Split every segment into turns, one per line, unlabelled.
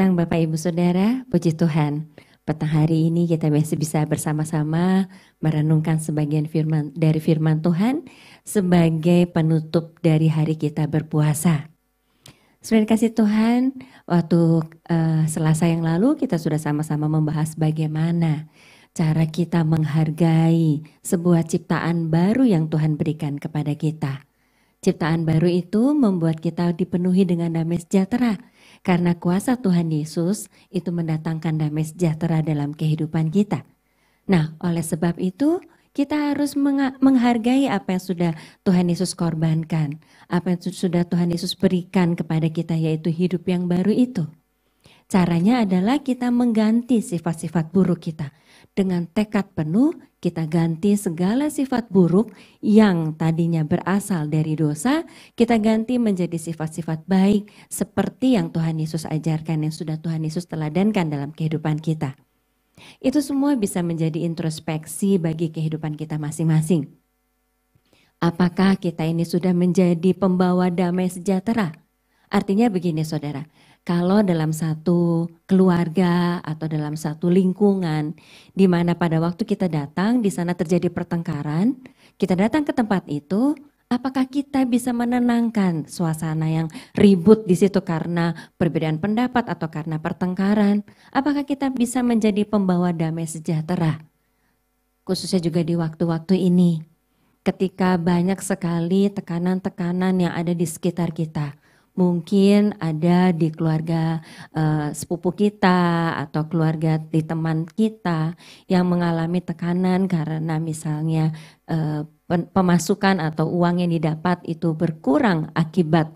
petang Bapak Ibu Saudara, puji Tuhan. Petang hari ini kita masih bisa bersama-sama merenungkan sebagian firman dari firman Tuhan sebagai penutup dari hari kita berpuasa. Sudah kasih Tuhan, waktu uh, Selasa yang lalu kita sudah sama-sama membahas bagaimana cara kita menghargai sebuah ciptaan baru yang Tuhan berikan kepada kita. Ciptaan baru itu membuat kita dipenuhi dengan damai sejahtera karena kuasa Tuhan Yesus itu mendatangkan damai sejahtera dalam kehidupan kita. Nah, oleh sebab itu kita harus menghargai apa yang sudah Tuhan Yesus korbankan, apa yang sudah Tuhan Yesus berikan kepada kita yaitu hidup yang baru itu. Caranya adalah kita mengganti sifat-sifat buruk kita dengan tekad penuh kita ganti segala sifat buruk yang tadinya berasal dari dosa, kita ganti menjadi sifat-sifat baik seperti yang Tuhan Yesus ajarkan, yang sudah Tuhan Yesus teladankan dalam kehidupan kita. Itu semua bisa menjadi introspeksi bagi kehidupan kita masing-masing. Apakah kita ini sudah menjadi pembawa damai sejahtera? Artinya begini saudara, kalau dalam satu keluarga atau dalam satu lingkungan di mana pada waktu kita datang di sana terjadi pertengkaran, kita datang ke tempat itu, apakah kita bisa menenangkan suasana yang ribut di situ karena perbedaan pendapat atau karena pertengkaran? Apakah kita bisa menjadi pembawa damai sejahtera? Khususnya juga di waktu-waktu ini ketika banyak sekali tekanan-tekanan yang ada di sekitar kita mungkin ada di keluarga uh, sepupu kita atau keluarga di teman kita yang mengalami tekanan karena misalnya uh, pemasukan atau uang yang didapat itu berkurang akibat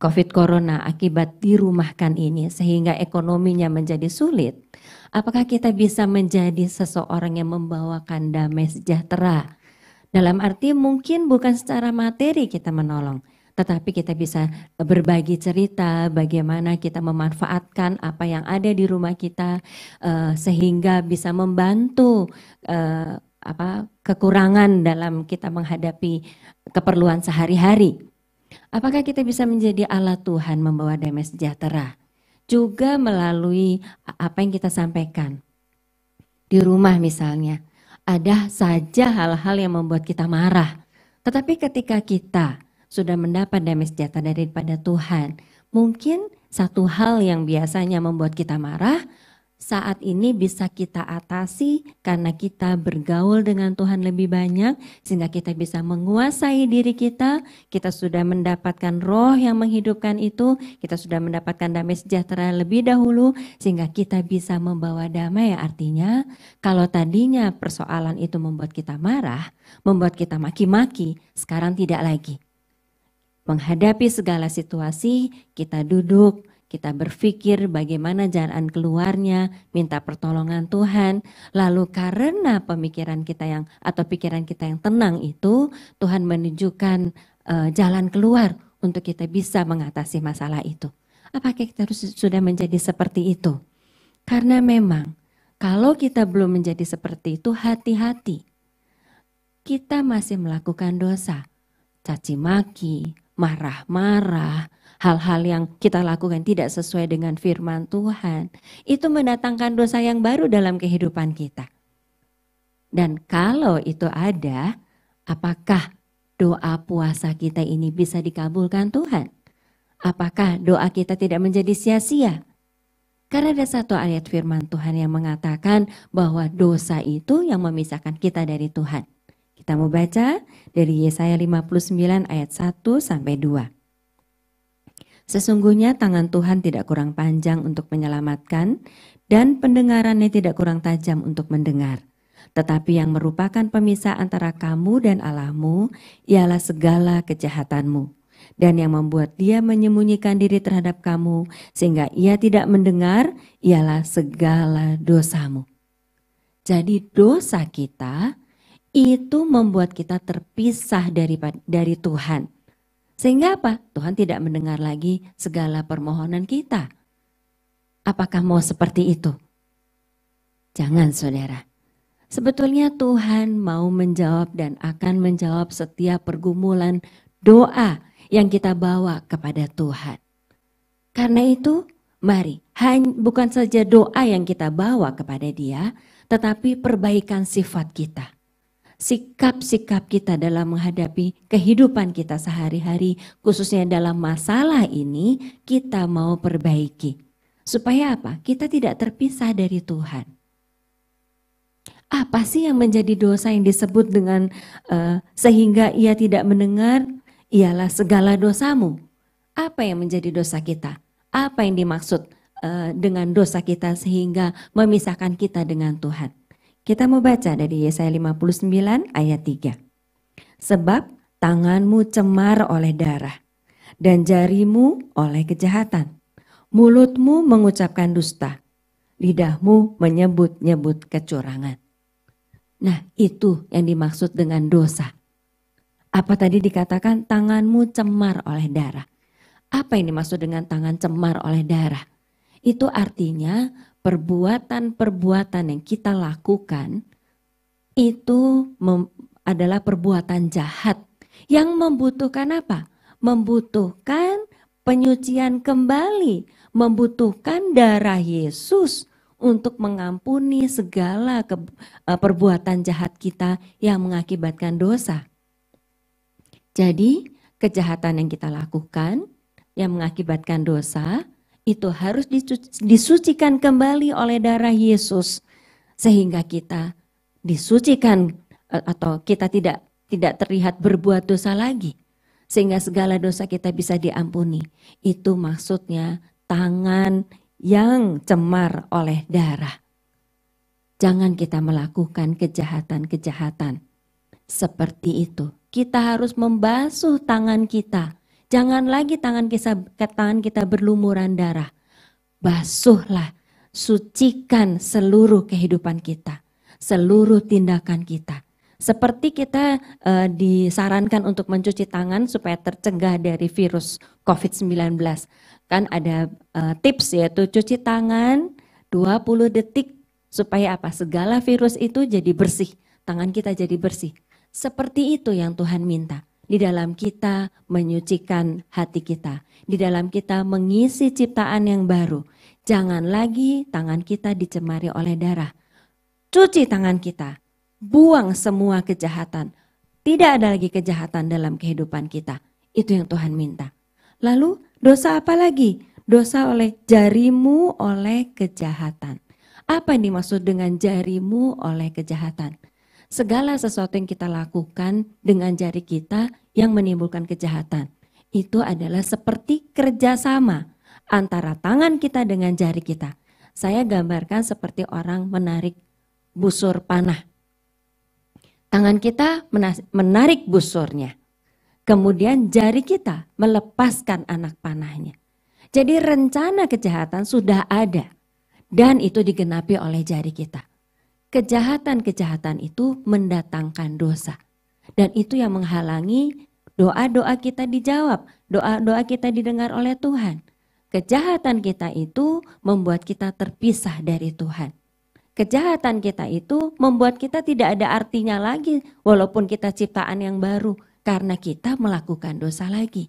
COVID corona akibat dirumahkan ini sehingga ekonominya menjadi sulit. Apakah kita bisa menjadi seseorang yang membawakan damai sejahtera? Dalam arti mungkin bukan secara materi kita menolong, tetapi kita bisa berbagi cerita bagaimana kita memanfaatkan apa yang ada di rumah kita uh, sehingga bisa membantu uh, apa kekurangan dalam kita menghadapi keperluan sehari-hari. Apakah kita bisa menjadi alat Tuhan membawa damai sejahtera? Juga melalui apa yang kita sampaikan. Di rumah misalnya, ada saja hal-hal yang membuat kita marah. Tetapi ketika kita sudah mendapat damai sejahtera daripada Tuhan. Mungkin satu hal yang biasanya membuat kita marah, saat ini bisa kita atasi karena kita bergaul dengan Tuhan lebih banyak sehingga kita bisa menguasai diri kita, kita sudah mendapatkan roh yang menghidupkan itu, kita sudah mendapatkan damai sejahtera lebih dahulu sehingga kita bisa membawa damai artinya kalau tadinya persoalan itu membuat kita marah, membuat kita maki-maki, sekarang tidak lagi menghadapi segala situasi, kita duduk, kita berpikir bagaimana jalan keluarnya, minta pertolongan Tuhan. Lalu karena pemikiran kita yang atau pikiran kita yang tenang itu, Tuhan menunjukkan uh, jalan keluar untuk kita bisa mengatasi masalah itu. Apakah kita harus sudah menjadi seperti itu? Karena memang kalau kita belum menjadi seperti itu, hati-hati. Kita masih melakukan dosa, caci maki, marah-marah, hal-hal yang kita lakukan tidak sesuai dengan firman Tuhan, itu mendatangkan dosa yang baru dalam kehidupan kita. Dan kalau itu ada, apakah doa puasa kita ini bisa dikabulkan Tuhan? Apakah doa kita tidak menjadi sia-sia? Karena ada satu ayat firman Tuhan yang mengatakan bahwa dosa itu yang memisahkan kita dari Tuhan. Kita mau baca dari Yesaya 59 ayat 1 sampai 2. Sesungguhnya tangan Tuhan tidak kurang panjang untuk menyelamatkan dan pendengarannya tidak kurang tajam untuk mendengar. Tetapi yang merupakan pemisah antara kamu dan Allahmu ialah segala kejahatanmu dan yang membuat dia menyembunyikan diri terhadap kamu sehingga ia tidak mendengar ialah segala dosamu. Jadi dosa kita itu membuat kita terpisah dari dari Tuhan. Sehingga apa? Tuhan tidak mendengar lagi segala permohonan kita. Apakah mau seperti itu? Jangan saudara. Sebetulnya Tuhan mau menjawab dan akan menjawab setiap pergumulan doa yang kita bawa kepada Tuhan. Karena itu, mari, bukan saja doa yang kita bawa kepada Dia, tetapi perbaikan sifat kita sikap-sikap kita dalam menghadapi kehidupan kita sehari-hari, khususnya dalam masalah ini, kita mau perbaiki. Supaya apa? Kita tidak terpisah dari Tuhan. Apa sih yang menjadi dosa yang disebut dengan uh, sehingga ia tidak mendengar? Ialah segala dosamu. Apa yang menjadi dosa kita? Apa yang dimaksud uh, dengan dosa kita sehingga memisahkan kita dengan Tuhan? Kita mau baca dari Yesaya 59 ayat 3. Sebab tanganmu cemar oleh darah dan jarimu oleh kejahatan. Mulutmu mengucapkan dusta, lidahmu menyebut-nyebut kecurangan. Nah, itu yang dimaksud dengan dosa. Apa tadi dikatakan tanganmu cemar oleh darah? Apa yang dimaksud dengan tangan cemar oleh darah? Itu artinya perbuatan-perbuatan yang kita lakukan itu adalah perbuatan jahat yang membutuhkan apa? Membutuhkan penyucian kembali, membutuhkan darah Yesus untuk mengampuni segala eh, perbuatan jahat kita yang mengakibatkan dosa. Jadi, kejahatan yang kita lakukan yang mengakibatkan dosa itu harus disucikan kembali oleh darah Yesus sehingga kita disucikan e, atau kita tidak tidak terlihat berbuat dosa lagi sehingga segala dosa kita bisa diampuni. Itu maksudnya tangan yang cemar oleh darah. Jangan kita melakukan kejahatan-kejahatan seperti itu. Kita harus membasuh tangan kita Jangan lagi tangan kita, tangan kita berlumuran darah. Basuhlah, sucikan seluruh kehidupan kita, seluruh tindakan kita. Seperti kita e, disarankan untuk mencuci tangan supaya tercegah dari virus COVID-19. Kan ada e, tips yaitu cuci tangan 20 detik supaya apa? Segala virus itu jadi bersih, tangan kita jadi bersih. Seperti itu yang Tuhan minta di dalam kita menyucikan hati kita, di dalam kita mengisi ciptaan yang baru. Jangan lagi tangan kita dicemari oleh darah. Cuci tangan kita, buang semua kejahatan. Tidak ada lagi kejahatan dalam kehidupan kita. Itu yang Tuhan minta. Lalu dosa apa lagi? Dosa oleh jarimu oleh kejahatan. Apa yang dimaksud dengan jarimu oleh kejahatan? segala sesuatu yang kita lakukan dengan jari kita yang menimbulkan kejahatan. Itu adalah seperti kerjasama antara tangan kita dengan jari kita. Saya gambarkan seperti orang menarik busur panah. Tangan kita menarik busurnya. Kemudian jari kita melepaskan anak panahnya. Jadi rencana kejahatan sudah ada dan itu digenapi oleh jari kita kejahatan-kejahatan itu mendatangkan dosa. Dan itu yang menghalangi doa-doa kita dijawab, doa-doa kita didengar oleh Tuhan. Kejahatan kita itu membuat kita terpisah dari Tuhan. Kejahatan kita itu membuat kita tidak ada artinya lagi walaupun kita ciptaan yang baru karena kita melakukan dosa lagi.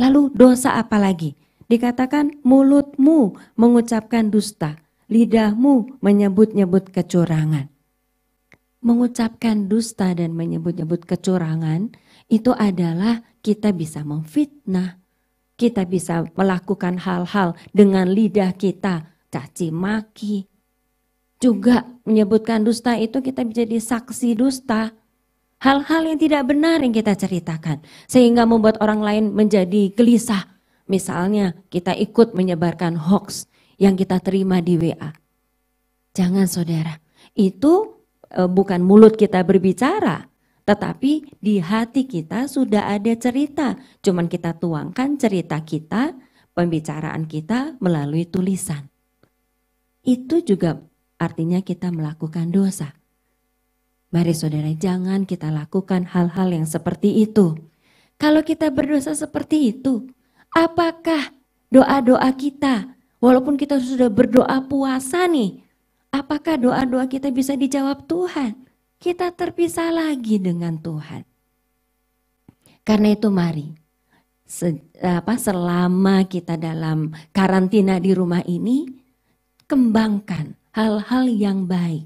Lalu dosa apa lagi? Dikatakan mulutmu mengucapkan dusta lidahmu menyebut-nyebut kecurangan. Mengucapkan dusta dan menyebut-nyebut kecurangan itu adalah kita bisa memfitnah, kita bisa melakukan hal-hal dengan lidah kita, caci maki. Juga menyebutkan dusta itu kita menjadi saksi dusta. Hal-hal yang tidak benar yang kita ceritakan sehingga membuat orang lain menjadi gelisah. Misalnya kita ikut menyebarkan hoax, yang kita terima di WA. Jangan saudara, itu e, bukan mulut kita berbicara, tetapi di hati kita sudah ada cerita. Cuman kita tuangkan cerita kita, pembicaraan kita melalui tulisan. Itu juga artinya kita melakukan dosa. Mari saudara, jangan kita lakukan hal-hal yang seperti itu. Kalau kita berdosa seperti itu, apakah doa-doa kita Walaupun kita sudah berdoa puasa nih, apakah doa-doa kita bisa dijawab Tuhan? Kita terpisah lagi dengan Tuhan. Karena itu mari se, apa selama kita dalam karantina di rumah ini kembangkan hal-hal yang baik.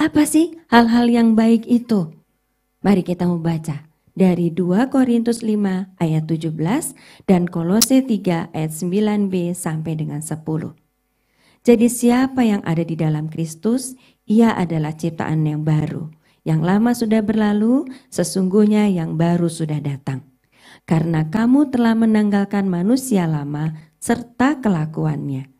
Apa sih hal-hal yang baik itu? Mari kita membaca dari 2 Korintus 5 ayat 17 dan Kolose 3 ayat 9b sampai dengan 10. Jadi siapa yang ada di dalam Kristus, ia adalah ciptaan yang baru. Yang lama sudah berlalu, sesungguhnya yang baru sudah datang. Karena kamu telah menanggalkan manusia lama serta kelakuannya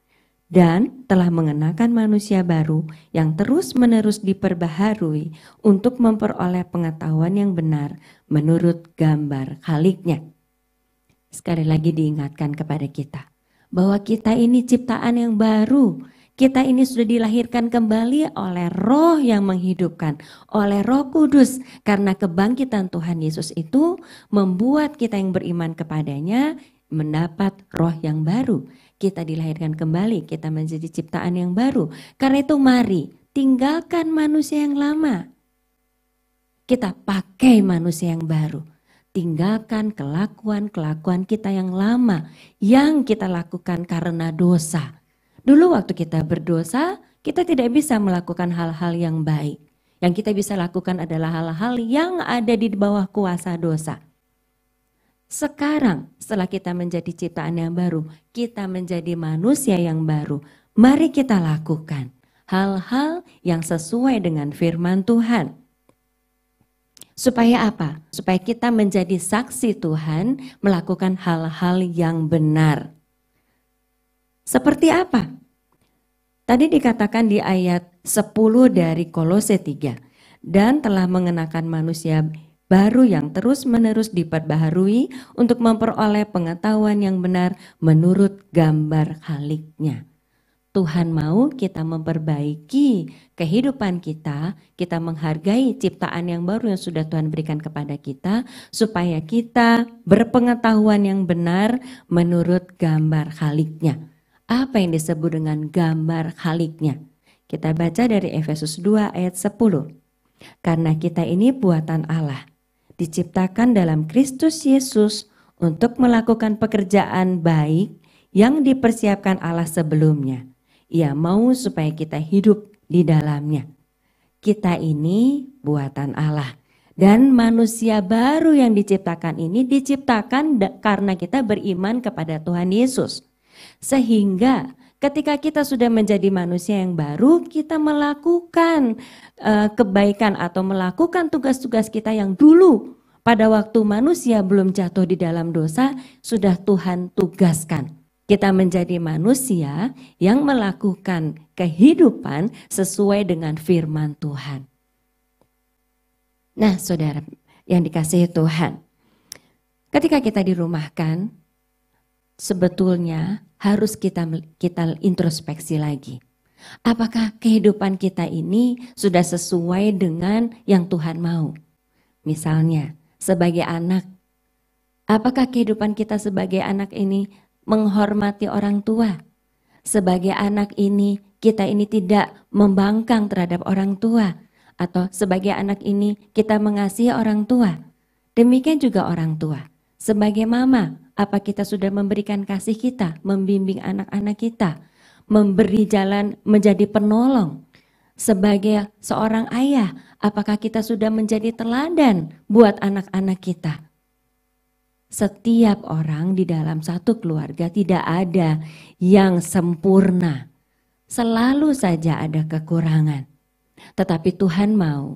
dan telah mengenakan manusia baru yang terus-menerus diperbaharui untuk memperoleh pengetahuan yang benar menurut gambar khaliknya. Sekali lagi diingatkan kepada kita bahwa kita ini ciptaan yang baru. Kita ini sudah dilahirkan kembali oleh roh yang menghidupkan, oleh roh kudus. Karena kebangkitan Tuhan Yesus itu membuat kita yang beriman kepadanya mendapat roh yang baru. Kita dilahirkan kembali, kita menjadi ciptaan yang baru. Karena itu mari tinggalkan manusia yang lama. Kita pakai manusia yang baru. Tinggalkan kelakuan-kelakuan kita yang lama yang kita lakukan karena dosa. Dulu waktu kita berdosa, kita tidak bisa melakukan hal-hal yang baik. Yang kita bisa lakukan adalah hal-hal yang ada di bawah kuasa dosa. Sekarang setelah kita menjadi ciptaan yang baru, kita menjadi manusia yang baru. Mari kita lakukan hal-hal yang sesuai dengan firman Tuhan. Supaya apa? Supaya kita menjadi saksi Tuhan melakukan hal-hal yang benar. Seperti apa? Tadi dikatakan di ayat 10 dari Kolose 3, dan telah mengenakan manusia baru yang terus-menerus diperbaharui untuk memperoleh pengetahuan yang benar menurut gambar haliknya. Tuhan mau kita memperbaiki kehidupan kita, kita menghargai ciptaan yang baru yang sudah Tuhan berikan kepada kita, supaya kita berpengetahuan yang benar menurut gambar haliknya. Apa yang disebut dengan gambar haliknya? Kita baca dari Efesus 2 ayat 10. Karena kita ini buatan Allah, diciptakan dalam Kristus Yesus untuk melakukan pekerjaan baik yang dipersiapkan Allah sebelumnya. Ia mau supaya kita hidup di dalamnya. Kita ini buatan Allah. Dan manusia baru yang diciptakan ini diciptakan karena kita beriman kepada Tuhan Yesus. Sehingga Ketika kita sudah menjadi manusia yang baru, kita melakukan uh, kebaikan atau melakukan tugas-tugas kita yang dulu pada waktu manusia belum jatuh di dalam dosa, sudah Tuhan tugaskan. Kita menjadi manusia yang melakukan kehidupan sesuai dengan firman Tuhan. Nah, saudara yang dikasihi Tuhan, ketika kita dirumahkan, sebetulnya harus kita kita introspeksi lagi. Apakah kehidupan kita ini sudah sesuai dengan yang Tuhan mau? Misalnya, sebagai anak, apakah kehidupan kita sebagai anak ini menghormati orang tua? Sebagai anak ini, kita ini tidak membangkang terhadap orang tua, atau sebagai anak ini kita mengasihi orang tua. Demikian juga orang tua. Sebagai mama, apa kita sudah memberikan kasih kita, membimbing anak-anak kita, memberi jalan menjadi penolong. Sebagai seorang ayah, apakah kita sudah menjadi teladan buat anak-anak kita? Setiap orang di dalam satu keluarga tidak ada yang sempurna. Selalu saja ada kekurangan. Tetapi Tuhan mau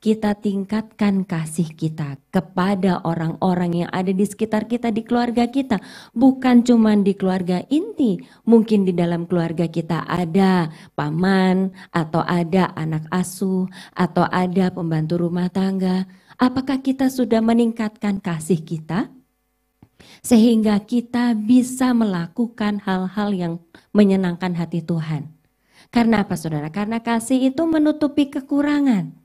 kita tingkatkan kasih kita kepada orang-orang yang ada di sekitar kita, di keluarga kita. Bukan cuma di keluarga inti, mungkin di dalam keluarga kita ada paman, atau ada anak asuh, atau ada pembantu rumah tangga. Apakah kita sudah meningkatkan kasih kita? Sehingga kita bisa melakukan hal-hal yang menyenangkan hati Tuhan. Karena apa saudara? Karena kasih itu menutupi kekurangan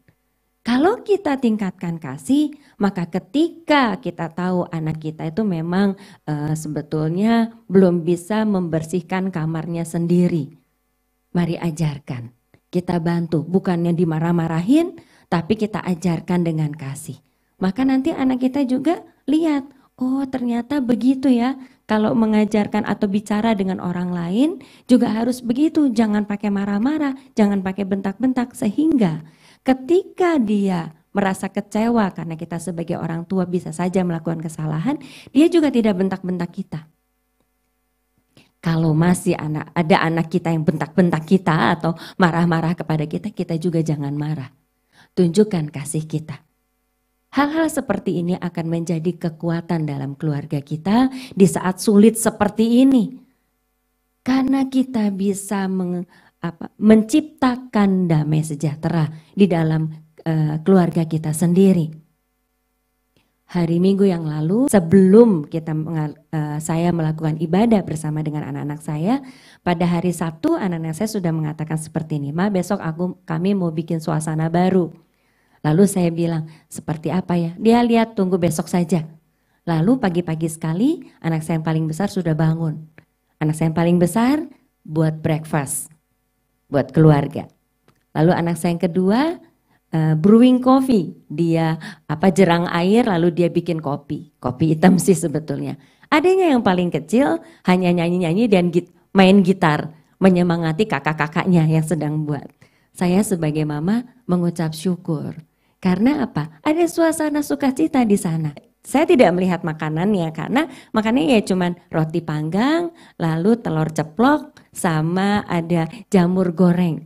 kalau kita tingkatkan kasih, maka ketika kita tahu anak kita itu memang e, sebetulnya belum bisa membersihkan kamarnya sendiri. Mari ajarkan, kita bantu, bukannya dimarah-marahin, tapi kita ajarkan dengan kasih. Maka nanti anak kita juga lihat, oh ternyata begitu ya, kalau mengajarkan atau bicara dengan orang lain juga harus begitu, jangan pakai marah-marah, jangan pakai bentak-bentak, sehingga ketika dia merasa kecewa karena kita sebagai orang tua bisa saja melakukan kesalahan, dia juga tidak bentak-bentak kita. Kalau masih anak ada anak kita yang bentak-bentak kita atau marah-marah kepada kita, kita juga jangan marah. Tunjukkan kasih kita. Hal-hal seperti ini akan menjadi kekuatan dalam keluarga kita di saat sulit seperti ini. Karena kita bisa apa menciptakan damai sejahtera di dalam uh, keluarga kita sendiri hari Minggu yang lalu sebelum kita uh, saya melakukan ibadah bersama dengan anak-anak saya pada hari Sabtu anak-anak saya sudah mengatakan seperti ini ma besok aku kami mau bikin suasana baru lalu saya bilang seperti apa ya dia lihat tunggu besok saja lalu pagi-pagi sekali anak saya yang paling besar sudah bangun anak saya yang paling besar buat breakfast buat keluarga. Lalu anak saya yang kedua uh, brewing coffee, dia apa jerang air lalu dia bikin kopi, kopi hitam sih sebetulnya. Adanya yang paling kecil hanya nyanyi-nyanyi dan git main gitar, menyemangati kakak-kakaknya yang sedang buat. Saya sebagai mama mengucap syukur. Karena apa? Ada suasana sukacita di sana saya tidak melihat makanannya karena makannya ya cuman roti panggang, lalu telur ceplok, sama ada jamur goreng.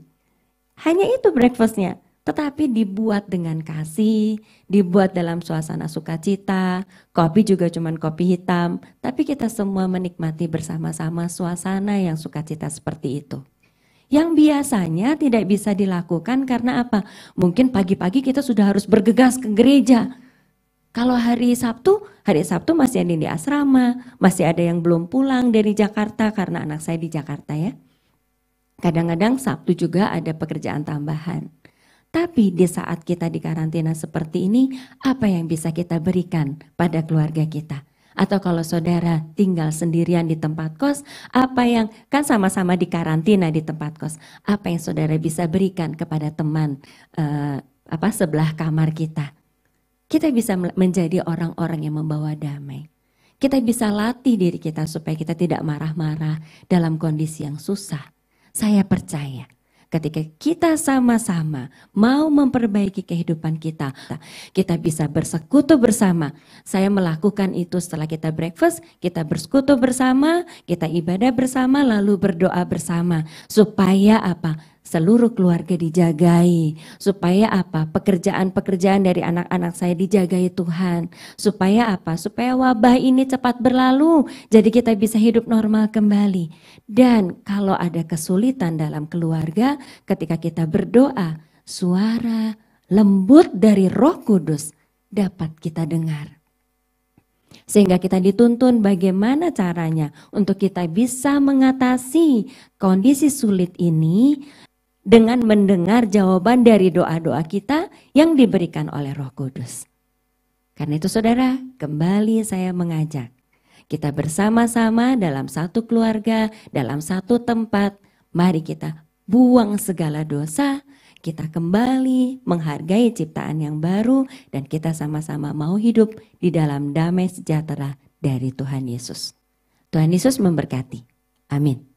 Hanya itu breakfastnya, tetapi dibuat dengan kasih, dibuat dalam suasana sukacita. Kopi juga cuman kopi hitam, tapi kita semua menikmati bersama-sama suasana yang sukacita seperti itu yang biasanya tidak bisa dilakukan karena apa? Mungkin pagi-pagi kita sudah harus bergegas ke gereja, kalau hari Sabtu, hari Sabtu masih ada yang di asrama, masih ada yang belum pulang dari Jakarta karena anak saya di Jakarta ya. Kadang-kadang Sabtu juga ada pekerjaan tambahan. Tapi di saat kita di karantina seperti ini, apa yang bisa kita berikan pada keluarga kita? Atau kalau saudara tinggal sendirian di tempat kos, apa yang kan sama-sama di karantina di tempat kos, apa yang saudara bisa berikan kepada teman eh, apa sebelah kamar kita? kita bisa menjadi orang-orang yang membawa damai. Kita bisa latih diri kita supaya kita tidak marah-marah dalam kondisi yang susah. Saya percaya ketika kita sama-sama mau memperbaiki kehidupan kita, kita bisa bersekutu bersama. Saya melakukan itu setelah kita breakfast, kita bersekutu bersama, kita ibadah bersama, lalu berdoa bersama. Supaya apa? seluruh keluarga dijagai. Supaya apa? Pekerjaan-pekerjaan dari anak-anak saya dijagai Tuhan. Supaya apa? Supaya wabah ini cepat berlalu, jadi kita bisa hidup normal kembali. Dan kalau ada kesulitan dalam keluarga, ketika kita berdoa, suara lembut dari Roh Kudus dapat kita dengar. Sehingga kita dituntun bagaimana caranya untuk kita bisa mengatasi kondisi sulit ini dengan mendengar jawaban dari doa-doa kita yang diberikan oleh Roh Kudus. Karena itu saudara, kembali saya mengajak kita bersama-sama dalam satu keluarga, dalam satu tempat, mari kita buang segala dosa, kita kembali menghargai ciptaan yang baru dan kita sama-sama mau hidup di dalam damai sejahtera dari Tuhan Yesus. Tuhan Yesus memberkati. Amin.